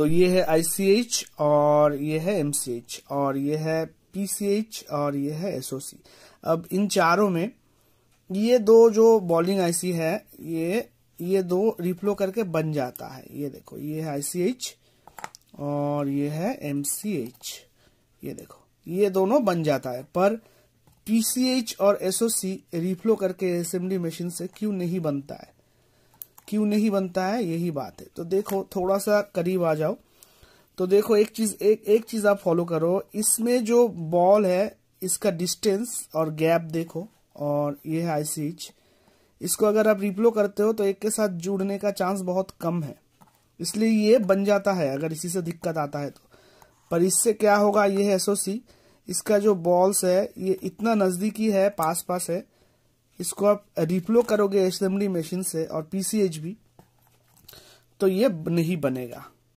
तो ये है आई और ये है एम और ये है पी और ये है एसओसी अब इन चारों में ये दो जो बॉलिंग आईसी है ये ये दो रिफ्लो करके बन जाता है ये देखो ये है आईसीएच और ये है एम ये देखो ये दोनों बन जाता है पर पीसीएच और एसओसी रिफ्लो करके असेंबली मशीन से क्यों नहीं बनता है क्यों नहीं बनता है यही बात है तो देखो थोड़ा सा करीब आ जाओ तो देखो एक चीज एक एक चीज आप फॉलो करो इसमें जो बॉल है इसका डिस्टेंस और गैप देखो और ये है आई सीच इसको अगर आप रिप्लो करते हो तो एक के साथ जुड़ने का चांस बहुत कम है इसलिए ये बन जाता है अगर इसी से दिक्कत आता है तो पर इससे क्या होगा ये है एसओसी इसका जो बॉल्स है ये इतना नज़दीकी है पास पास है इसको आप रिप्लो करोगे असेंबली मशीन से और पीसीएच भी तो ये नहीं बनेगा